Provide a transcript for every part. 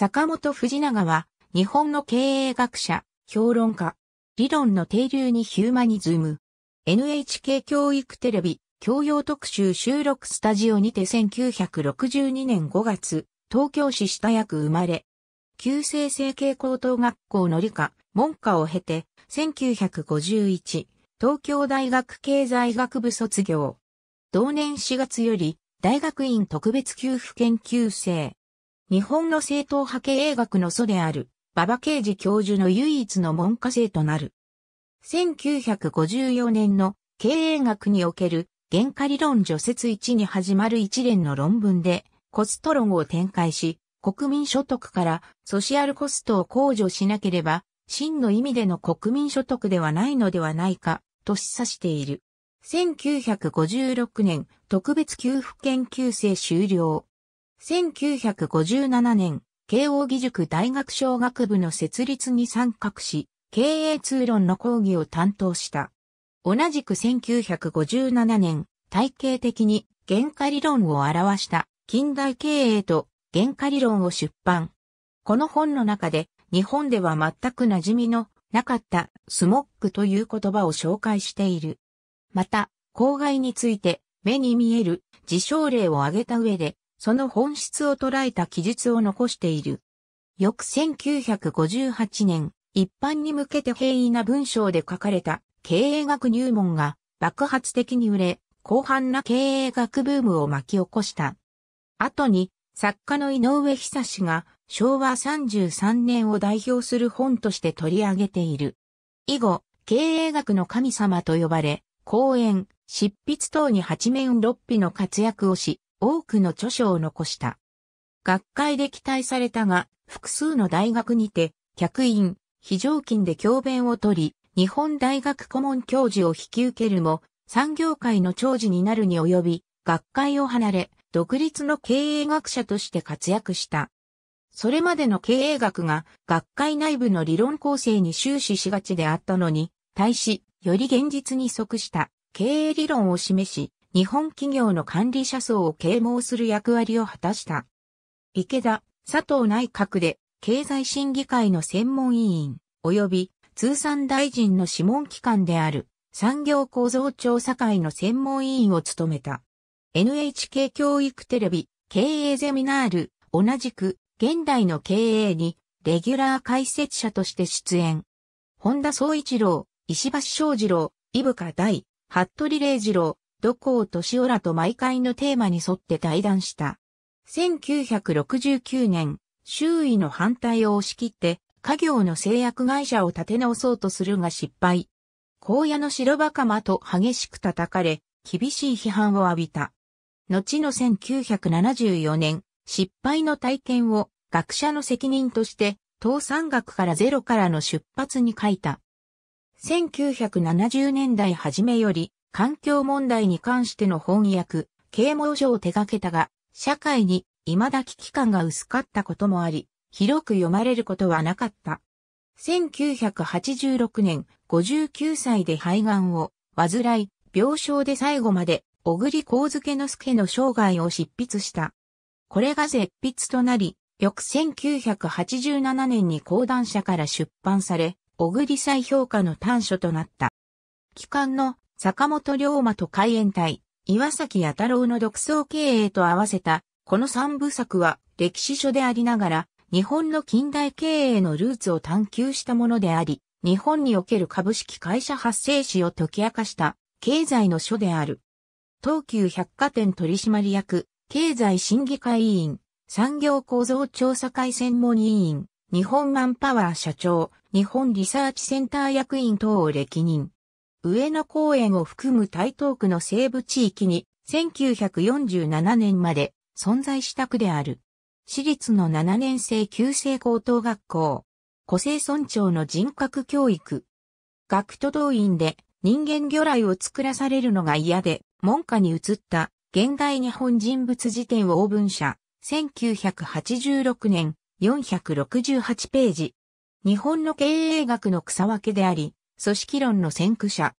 坂本藤永は、日本の経営学者、評論家、理論の定流にヒューマニズム。NHK 教育テレビ、教養特集収録スタジオにて1962年5月、東京市下役生まれ。旧制成形高等学校の理科、文科を経て、1951、東京大学経済学部卒業。同年4月より、大学院特別給付研究生、日本の政党派経営学の祖である、馬場啓治教授の唯一の門下生となる。1954年の経営学における原価理論除説1に始まる一連の論文でコスト論を展開し、国民所得からソシアルコストを控除しなければ、真の意味での国民所得ではないのではないか、と示唆している。1956年、特別給付研究生終了。1957年、慶応義塾大学小学部の設立に参画し、経営通論の講義を担当した。同じく1957年、体系的に原価理論を表した近代経営と原価理論を出版。この本の中で日本では全く馴染みのなかったスモックという言葉を紹介している。また、公害について目に見える事象例を挙げた上でその本質を捉えた記述を残している。翌1958年、一般に向けて平易な文章で書かれた経営学入門が爆発的に売れ、広範な経営学ブームを巻き起こした。後に、作家の井上久志が昭和33年を代表する本として取り上げている。以後、経営学の神様と呼ばれ、講演、執筆等に八面六臂の活躍をし、多くの著書を残した。学会で期待されたが、複数の大学にて、客員、非常勤で教鞭を取り、日本大学顧問教授を引き受けるも、産業界の長寿になるに及び、学会を離れ、独立の経営学者として活躍した。それまでの経営学が学会内部の理論構成に終始しがちであったのに、対し、より現実に即した経営理論を示し、日本企業の管理者層を啓蒙する役割を果たした。池田、佐藤内閣で経済審議会の専門委員、及び通産大臣の諮問機関である産業構造調査会の専門委員を務めた。NHK 教育テレビ経営ゼミナール、同じく現代の経営にレギュラー解説者として出演。本田総一郎、石橋正二郎、伊深大、服部礼二郎、土光敏夫らと毎回のテーマに沿って対談した。1969年、周囲の反対を押し切って、家業の製薬会社を立て直そうとするが失敗。荒野の白馬鎌と激しく叩かれ、厳しい批判を浴びた。後の1974年、失敗の体験を学者の責任として、倒産学からゼロからの出発に書いた。1970年代初めより、環境問題に関しての翻訳、啓蒙書を手掛けたが、社会に未だ危機感が薄かったこともあり、広く読まれることはなかった。1986年、59歳で肺がんを患い、病床で最後まで、小栗光介之助の生涯を執筆した。これが絶筆となり、翌1987年に講談社から出版され、小栗再評価の短所となった。期間の坂本龍馬と海援隊、岩崎弥太郎の独創経営と合わせた、この三部作は歴史書でありながら、日本の近代経営のルーツを探求したものであり、日本における株式会社発生史を解き明かした経済の書である。東急百貨店取締役、経済審議会委員、産業構造調査会専門委員、日本マンパワー社長、日本リサーチセンター役員等を歴任。上野公園を含む台東区の西部地域に1947年まで存在した区である。私立の7年生旧制高等学校、個性村長の人格教育。学徒動員で人間魚雷を作らされるのが嫌で、門下に移った現代日本人物辞典をオーン社、1986年468ページ。日本の経営学の草分けであり、組織論の先駆者。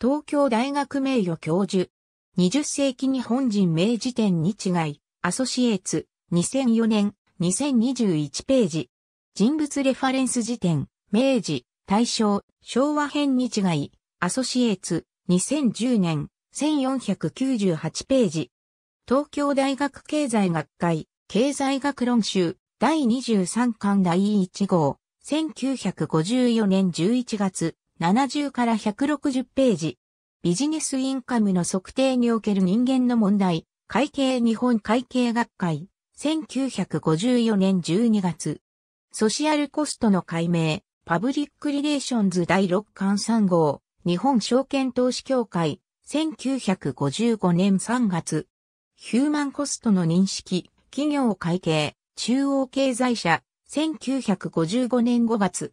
東京大学名誉教授。20世紀日本人名辞典に違い、アソシエーツ、2004年、2021ページ。人物レファレンス辞典、明治、大正、昭和編に違い、アソシエーツ、2010年、1498ページ。東京大学経済学会、経済学論集、第23巻第1号、1954年11月、70から160ページ。ビジネスインカムの測定における人間の問題。会計日本会計学会。1954年12月。ソシアルコストの解明。パブリックリレーションズ第6巻3号。日本証券投資協会。1955年3月。ヒューマンコストの認識。企業会計。中央経済社。1955年5月。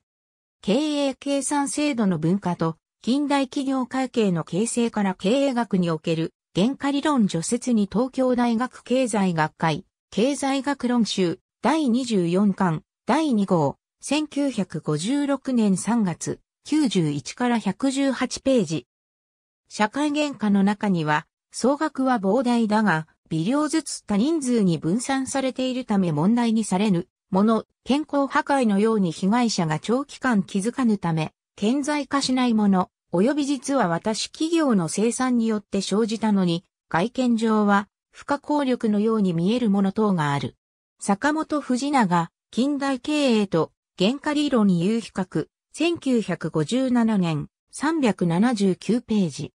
経営計算制度の文化と、近代企業会計の形成から経営学における、原価理論除説に東京大学経済学会、経済学論集、第24巻、第2号、1956年3月、91から118ページ。社会原価の中には、総額は膨大だが、微量ずつ多人数に分散されているため問題にされぬ、もの、健康破壊のように被害者が長期間気づかぬため、顕在化しないもの、及び実は私企業の生産によって生じたのに、外見上は不可抗力のように見えるもの等がある。坂本藤永、近代経営と原価理論有比較、1957年379ページ。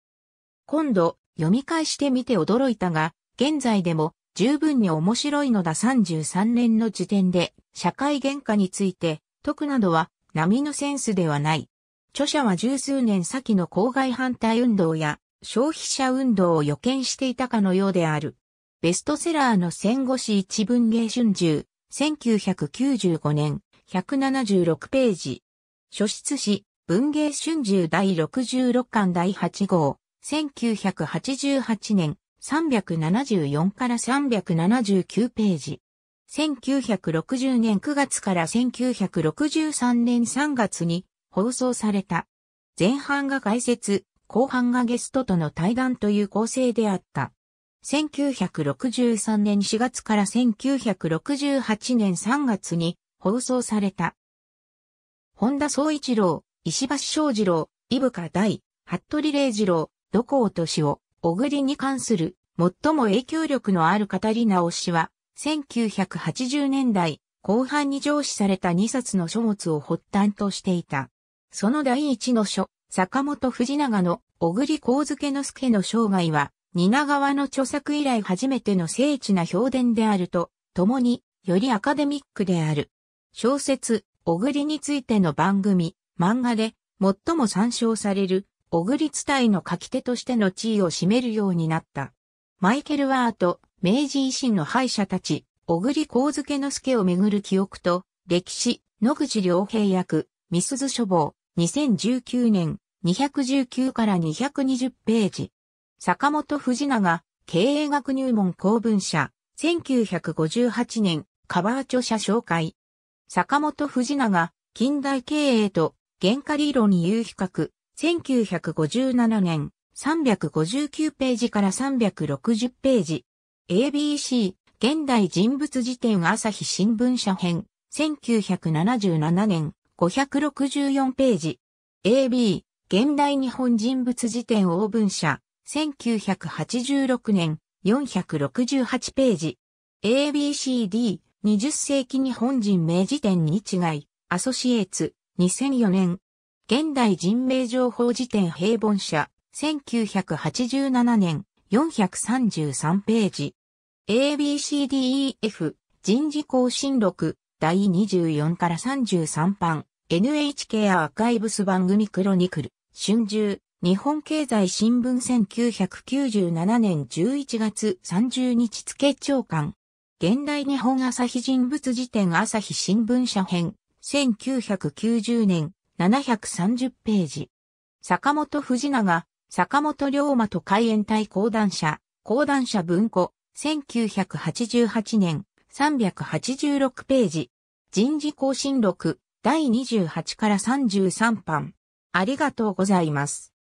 今度、読み返してみて驚いたが、現在でも十分に面白いのだ33年の時点で、社会原価について、解などは、波のセンスではない。著者は十数年先の公害反対運動や、消費者運動を予見していたかのようである。ベストセラーの戦後史一文芸春秋、1995年、176ページ。書室史、文芸春秋第66巻第8号、1988年、374から379ページ。1960年9月から1963年3月に放送された。前半が解説、後半がゲストとの対談という構成であった。1963年4月から1968年3月に放送された。本田総一郎、石橋昌二郎、伊深大、服部礼二郎、土光敏夫、小栗に関する最も影響力のある語り直しは、1980年代後半に上司された2冊の書物を発端としていた。その第一の書、坂本藤長の小栗光介之助の生涯は、蜷川の著作以来初めての精緻な評伝であると、共に、よりアカデミックである。小説、小栗についての番組、漫画で、最も参照される小栗伝いの書き手としての地位を占めるようになった。マイケル・ワート、明治維新の敗者たち、小栗光介之助をめぐる記憶と、歴史、野口良平役、ミスズ書房、2019年、219から220ページ。坂本藤永、経営学入門公文社、1958年、カバー著者紹介。坂本藤永、近代経営と原価理論に有比較、1957年、359ページから360ページ。ABC、現代人物辞典朝日新聞社編、1977年、564ページ。AB、現代日本人物辞典大文社、1986年、468ページ。ABCD、20世紀日本人名辞典に違い、アソシエーツ、2004年、現代人名情報辞典平凡社、1987年、433ページ。ABCDEF、人事更新録、第24から33版、NHK アーカイブス番組クロニクル、春秋、日本経済新聞1997年11月30日付長官。現代日本朝日人物辞典朝日新聞社編、1990年、730ページ。坂本藤永、坂本龍馬と海援隊講談社、講談社文庫、1988年、386ページ。人事更新録、第28から33版。ありがとうございます。